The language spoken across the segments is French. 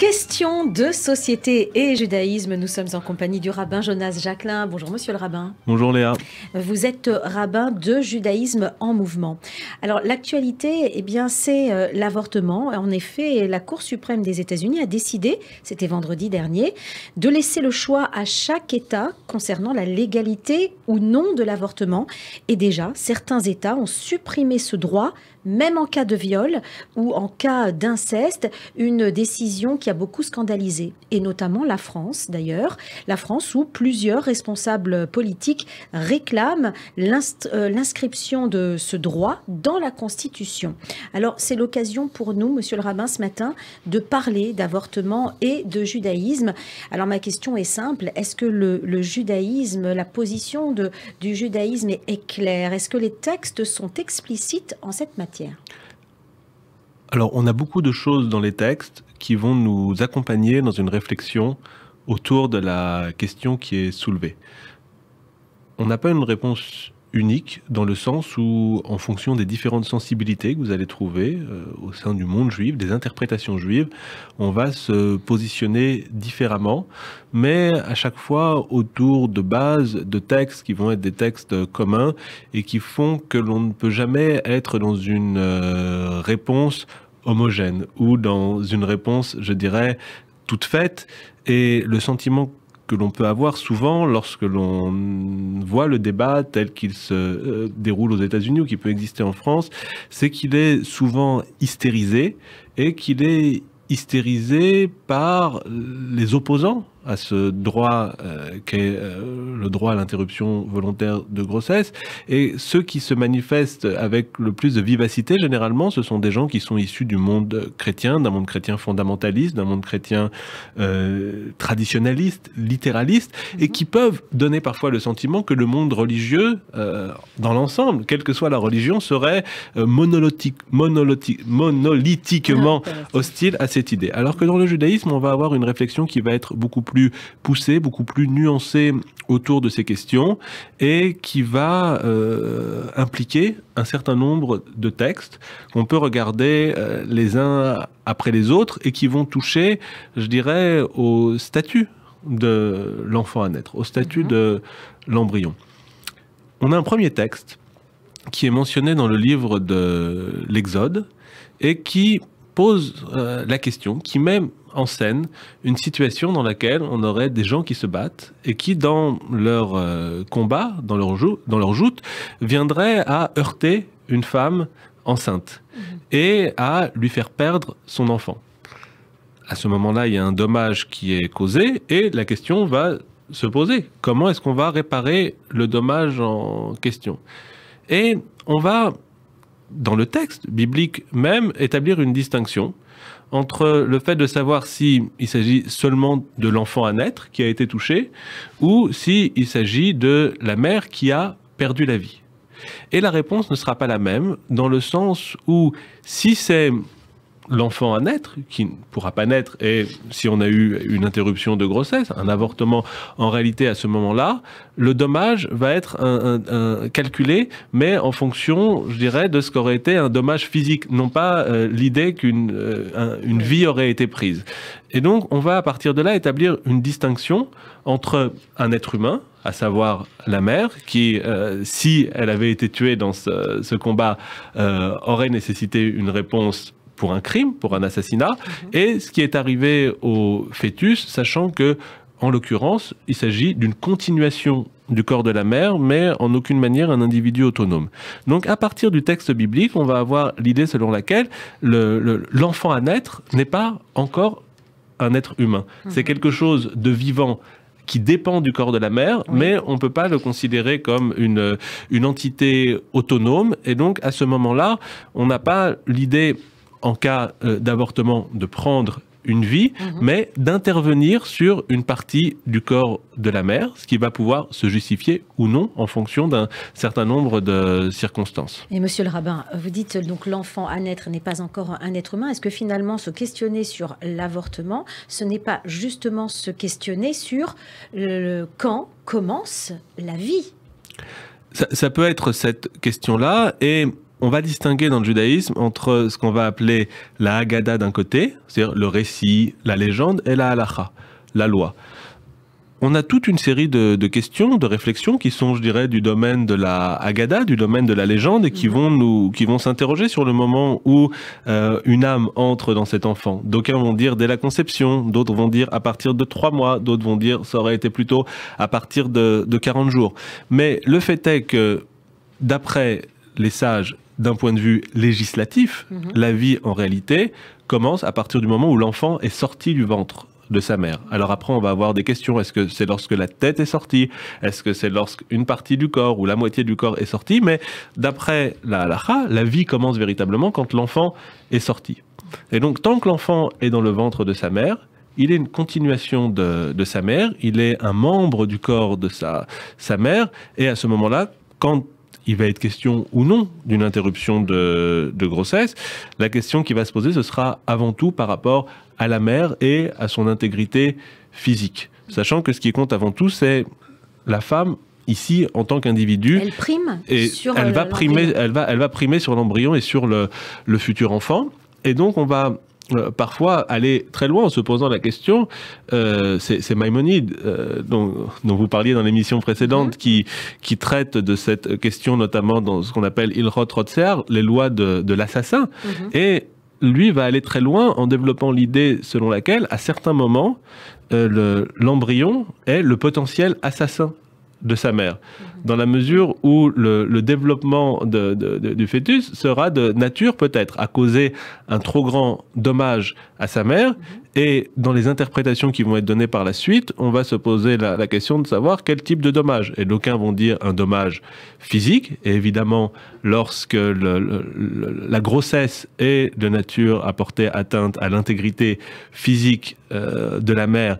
Question de société et judaïsme. Nous sommes en compagnie du rabbin Jonas Jacquelin. Bonjour, monsieur le rabbin. Bonjour, Léa. Vous êtes rabbin de judaïsme en mouvement. Alors, l'actualité, eh bien, c'est euh, l'avortement. En effet, la Cour suprême des États-Unis a décidé, c'était vendredi dernier, de laisser le choix à chaque État concernant la légalité ou non de l'avortement. Et déjà, certains États ont supprimé ce droit, même en cas de viol ou en cas d'inceste, une décision qui a beaucoup scandalisé, et notamment la France d'ailleurs, la France où plusieurs responsables politiques réclament euh, l'inscription de ce droit dans la Constitution. Alors c'est l'occasion pour nous, Monsieur le rabbin, ce matin, de parler d'avortement et de judaïsme. Alors ma question est simple, est-ce que le, judaïsme, la position de, du judaïsme est claire Est-ce que les textes sont explicites en cette matière alors, on a beaucoup de choses dans les textes qui vont nous accompagner dans une réflexion autour de la question qui est soulevée. On n'a pas une réponse unique dans le sens où, en fonction des différentes sensibilités que vous allez trouver euh, au sein du monde juif, des interprétations juives, on va se positionner différemment, mais à chaque fois autour de bases, de textes qui vont être des textes communs et qui font que l'on ne peut jamais être dans une euh, réponse homogène ou dans une réponse, je dirais, toute faite. Et le sentiment que l'on peut avoir souvent lorsque l'on voit le débat tel qu'il se euh, déroule aux États-Unis ou qui peut exister en France, c'est qu'il est souvent hystérisé et qu'il est hystérisé par les opposants à ce droit euh, qu'est euh, le droit à l'interruption volontaire de grossesse. Et ceux qui se manifestent avec le plus de vivacité, généralement, ce sont des gens qui sont issus du monde chrétien, d'un monde chrétien fondamentaliste, d'un monde chrétien euh, traditionnaliste, littéraliste, et mhm. qui peuvent donner parfois le sentiment que le monde religieux, dans l'ensemble, quelle que soit la religion, serait monolithique, monolithiquement ah, hostile à cette idée. Alors que dans le judaïsme, on va avoir une réflexion qui va être beaucoup plus plus poussé, beaucoup plus nuancé autour de ces questions et qui va euh, impliquer un certain nombre de textes qu'on peut regarder euh, les uns après les autres et qui vont toucher, je dirais, au statut de l'enfant à naître, au statut mhm. de l'embryon. On a un premier texte qui est mentionné dans le livre de l'Exode et qui pose euh, la question, qui met en scène une situation dans laquelle on aurait des gens qui se battent et qui, dans leur euh, combat, dans leur, dans leur joute, viendraient à heurter une femme enceinte mhm. et à lui faire perdre son enfant. À ce moment-là, il y a un dommage qui est causé et la question va se poser. Comment est-ce qu'on va réparer le dommage en question Et on va dans le texte biblique même, établir une distinction entre le fait de savoir si il s'agit seulement de l'enfant à naître qui a été touché ou si s'agit de la mère qui a perdu la vie. Et la réponse ne sera pas la même dans le sens où si c'est l'enfant à naître, qui ne pourra pas naître, et si on a eu une interruption de grossesse, un avortement, en réalité, à ce moment-là, le dommage va être un, calculé, mais en fonction, je dirais, de ce qu'aurait été un dommage physique, non pas euh, l'idée qu'une euh, une vie aurait été prise. Et donc, on va à partir de là établir une distinction entre un être humain, à savoir la mère, qui, euh, si elle avait été tuée dans ce, combat, aurait nécessité une réponse pour un crime, pour un assassinat, mhm. et ce qui est arrivé au fœtus, sachant que, en l'occurrence, il s'agit d'une continuation du corps de la mère, mais en aucune manière un individu autonome. Donc à partir du texte biblique, on va avoir l'idée selon laquelle l'enfant le, à naître n'est pas encore un être humain. C'est mhm. quelque chose de vivant qui dépend du corps de la mère, mais on ne peut pas le considérer comme une, une entité autonome. Et donc, à ce moment-là, on n'a pas l'idée en cas euh, d'avortement, de prendre une vie, mhm. mais d'intervenir sur une partie du corps de la mère, ce qui va pouvoir se justifier ou non en fonction d'un certain nombre de circonstances. Et monsieur le rabbin, vous dites donc l'enfant à naître n'est pas encore un être humain. Est-ce que finalement se questionner sur l'avortement, ce n'est pas justement se questionner sur le, quand commence la vie ça, ça peut être cette question-là et on va distinguer dans le judaïsme entre ce qu'on va appeler la Haggadah d'un côté, c'est-à-dire le récit, la légende, et la halacha, la loi. On a toute une série de, questions, de réflexions qui sont, je dirais, du domaine de la Haggadah, du domaine de la légende, et qui mhm. vont nous, qui vont s'interroger sur le moment où euh, une âme entre dans cet enfant. D'aucuns vont dire dès la conception, d'autres vont dire à partir de trois mois, d'autres vont dire ça aurait été plutôt à partir de, de 40 jours. Mais le fait est que, d'après les sages d'un point de vue législatif, mhm. la vie en réalité commence à partir du moment où l'enfant est sorti du ventre de sa mère. Alors après, on va avoir des questions. Est-ce que c'est lorsque la tête est sortie Est-ce que c'est lorsqu'une partie du corps ou la moitié du corps est sortie Mais d'après la halakha, la vie commence véritablement quand l'enfant est sorti. Et donc, tant que l'enfant est dans le ventre de sa mère, il est une continuation de, sa mère, il est un membre du corps de sa mère, et à ce moment-là, quand il va être question ou non d'une interruption de, grossesse. La question qui va se poser, ce sera avant tout par rapport à la mère et à son intégrité physique. Sachant que ce qui compte avant tout, c'est la femme ici en tant qu'individu. Elle prime et sur elle va euh, primer, elle va, elle va primer sur l'embryon et sur le futur enfant. Et donc on va euh, parfois aller très loin en se posant la question. Euh, c'est Maimonide, euh, dont, vous parliez dans l'émission précédente, mhm. qui, qui traite de cette question notamment dans ce qu'on appelle Ilhot Rotser, les lois de, l'assassin. Mhm. Et lui va aller très loin en développant l'idée selon laquelle, à certains moments, l'embryon est le potentiel assassin de sa mère, dans la mesure où le, développement du fœtus sera de nature peut-être à causer un trop grand dommage à sa mère. Et dans les interprétations qui vont être données par la suite, on va se poser la, question de savoir quel type de dommage. Et d'aucuns vont dire un dommage physique. Et évidemment, lorsque la grossesse est de nature à porter atteinte à l'intégrité physique euh, de la mère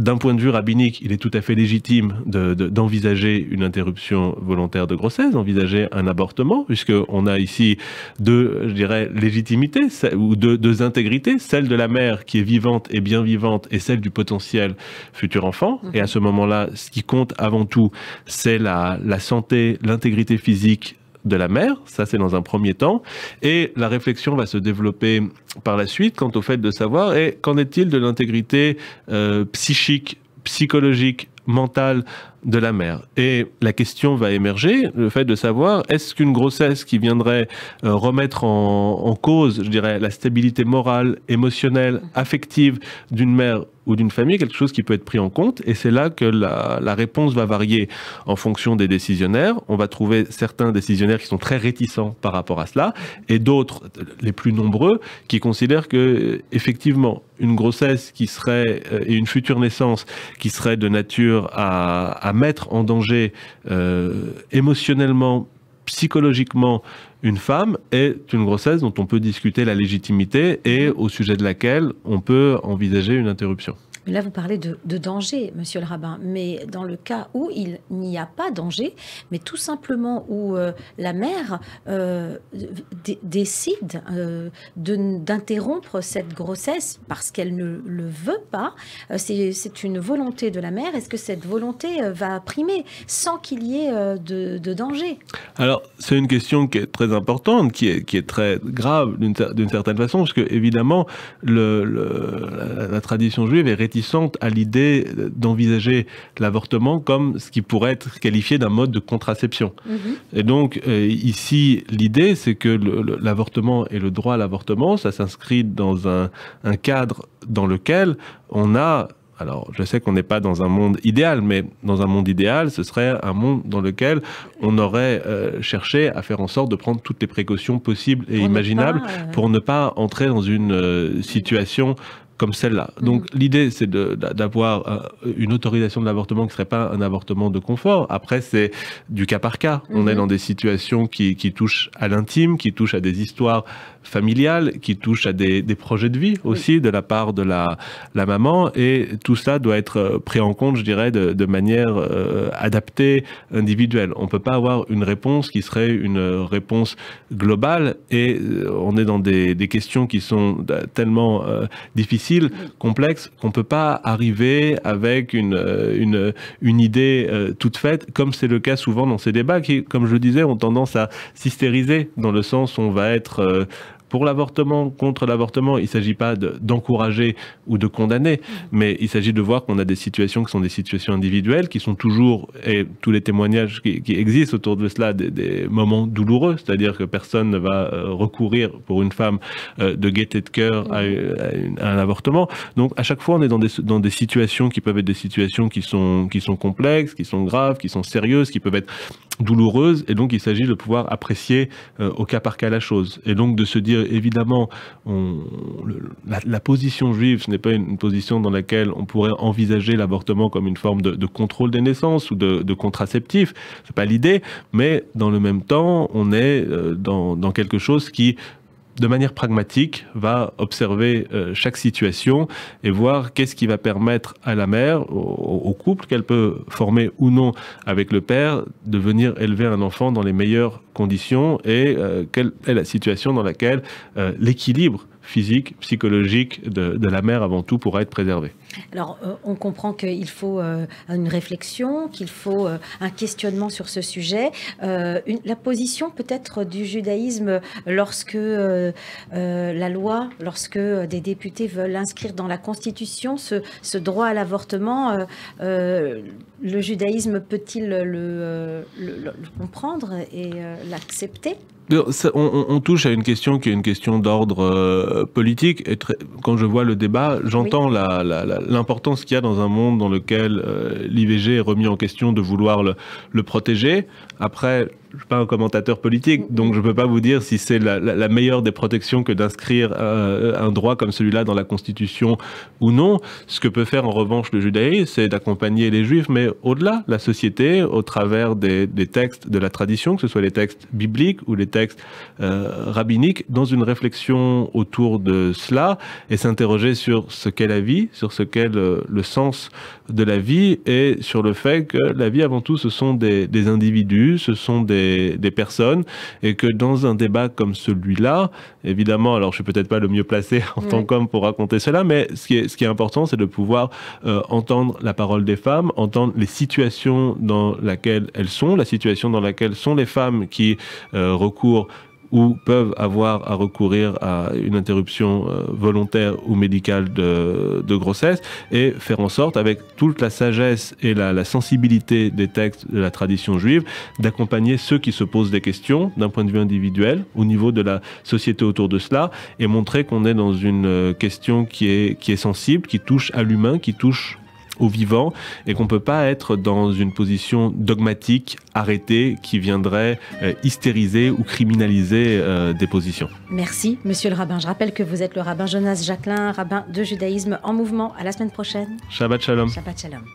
d'un point de vue rabbinique, il est tout à fait légitime d'envisager une interruption volontaire de grossesse, d'envisager un avortement, puisqu'on a ici deux, je dirais, légitimités, ou deux, deux, intégrités, celle de la mère qui est vivante et bien vivante, et celle du potentiel futur enfant. Mm-hmm. Et à ce moment-là, ce qui compte avant tout, c'est la, la santé, l'intégrité physique de la mer, ça c'est dans un premier temps, et la réflexion va se développer par la suite quant au fait de savoir, et qu'en est-il de l'intégrité euh, psychique, psychologique, mentale de la mère. Et la question va émerger, le fait de savoir est-ce qu'une grossesse qui viendrait euh, remettre en, cause, je dirais, la stabilité morale, émotionnelle, affective d'une mère ou d'une famille, quelque chose qui peut être pris en compte. Et c'est là que la, réponse va varier en fonction des décisionnaires. On va trouver certains décisionnaires qui sont très réticents par rapport à cela, et d'autres, les plus nombreux, qui considèrent que effectivement une grossesse qui serait euh, et une future naissance qui serait de nature à mettre en danger euh, émotionnellement, psychologiquement une femme est une grossesse dont on peut discuter la légitimité et au sujet de laquelle on peut envisager une interruption là, vous parlez de, danger, monsieur le rabbin. Mais dans le cas où il n'y a pas danger, mais tout simplement où euh, la mère euh, décide euh, d'interrompre cette grossesse parce qu'elle ne le veut pas, c'est une volonté de la mère. Est-ce que cette volonté va primer sans qu'il y ait de, danger Alors, c'est une question qui est très importante, qui est, qui est très grave d'une certaine façon, parce que évidemment, le, la, la, tradition juive est à l'idée d'envisager l'avortement comme ce qui pourrait être qualifié d'un mode de contraception. Mhm. Et donc, euh, ici, l'idée, c'est que l'avortement et le droit à l'avortement, ça s'inscrit dans un, cadre dans lequel on a alors, je sais qu'on n'est pas dans un monde idéal, mais dans un monde idéal, ce serait un monde dans lequel on aurait euh, cherché à faire en sorte de prendre toutes les précautions possibles et imaginables euh, pour ne pas entrer dans une situation comme celle-là. Mm. Donc l'idée, c'est d'avoir euh, une autorisation de l'avortement qui ne serait pas un avortement de confort. Après, c'est du cas par cas. On est mm-hmm. dans des situations qui, touchent à l'intime, qui touchent à des histoires familiales, qui touchent à des, projets de vie aussi de la part de la, la, maman. Et tout ça doit être euh, pris en compte, je dirais, de, manière euh, adaptée, individuelle. On ne peut pas avoir une réponse qui serait une réponse globale. Et on est dans des, questions qui sont tellement difficiles complexe, qu'on ne peut pas arriver avec une, euh, une, idée euh, toute faite, comme c'est le cas souvent dans ces débats qui, comme je le disais, ont tendance à s'hystériser, dans le sens où on va être... Euh, pour l'avortement, contre l'avortement, il ne s'agit pas d'encourager ou de condamner, mm. mais il s'agit de voir qu'on a des situations qui sont des situations individuelles, qui sont toujours, et tous les témoignages qui, existent autour de cela, des, moments douloureux, c'est-à-dire que personne ne va euh, recourir pour une femme euh, de gaieté de cœur mm. à, un avortement. Donc à chaque fois, on est dans des, dans des situations qui peuvent être des situations qui sont, qui sont complexes, qui sont graves, qui sont sérieuses, qui peuvent être douloureuse et donc il s'agit de pouvoir apprécier euh, au cas par cas la chose et donc de se dire évidemment la, position juive ce n'est pas une, position dans laquelle on pourrait envisager l'avortement comme une forme de, contrôle des naissances ou de, contraceptif, contraceptif n'est pas l'idée mais dans le même temps on est euh, dans, dans, quelque chose qui de manière pragmatique, va observer euh, chaque situation et voir qu'est-ce qui va permettre à la mère, au, couple qu'elle peut former ou non avec le père, de venir élever un enfant dans les meilleures conditions et euh, quelle est la situation dans laquelle euh, l'équilibre physique, psychologique de, la mère avant tout pourra être préservée. Alors, euh, on comprend qu'il faut euh, une réflexion, qu'il faut euh, un questionnement sur ce sujet. la position peut-être du judaïsme lorsque la loi, lorsque des députés veulent inscrire dans la Constitution ce, droit à l'avortement, le judaïsme peut-il le, comprendre et l'accepter on, touche à une question qui est une question d'ordre euh, politique. Et quand je vois le débat, j'entends l'importance qu'il y a dans un monde dans lequel euh, l'IVG est remis en question de vouloir le, le protéger. Après, je suis pas un commentateur politique, donc je peux pas vous dire si c'est la, meilleure des protections que d'inscrire euh, un droit comme celui-là dans la Constitution ou non. Ce que peut faire en revanche le judaïsme, c'est d'accompagner les juifs, mais au-delà, la société, au travers des, textes de la tradition, que ce soit les textes bibliques ou les textes euh, rabbiniques, dans une réflexion autour de cela et s'interroger sur ce qu'est la vie, sur ce qu'est le, sens de la vie et sur le fait que la vie, avant tout, ce sont des individus, ce sont des des, personnes et que dans un débat comme celui-là, évidemment, alors je suis peut-être pas le mieux placé en tant qu'homme pour raconter cela, mais ce qui est, ce qui est important, c'est de pouvoir euh, entendre la parole des femmes, entendre les situations dans lesquelles elles sont, la situation dans laquelle sont les femmes qui euh, recourent ou peuvent avoir à recourir à une interruption euh, volontaire ou médicale de, grossesse et faire en sorte, avec toute la sagesse et la, la sensibilité des textes de la tradition juive, d'accompagner ceux qui se posent des questions d'un point de vue individuel au niveau de la société autour de cela et montrer qu'on est dans une euh, question qui est, qui est sensible, qui touche à l'humain, qui touche au vivant et qu'on ne peut pas être dans une position dogmatique, arrêtée, qui viendrait euh, hystériser ou criminaliser euh, des positions. Merci, monsieur le rabbin. Je rappelle que vous êtes le rabbin Jonas Jacquelin, rabbin de judaïsme en mouvement. À la semaine prochaine. Shabbat shalom. Shabbat shalom.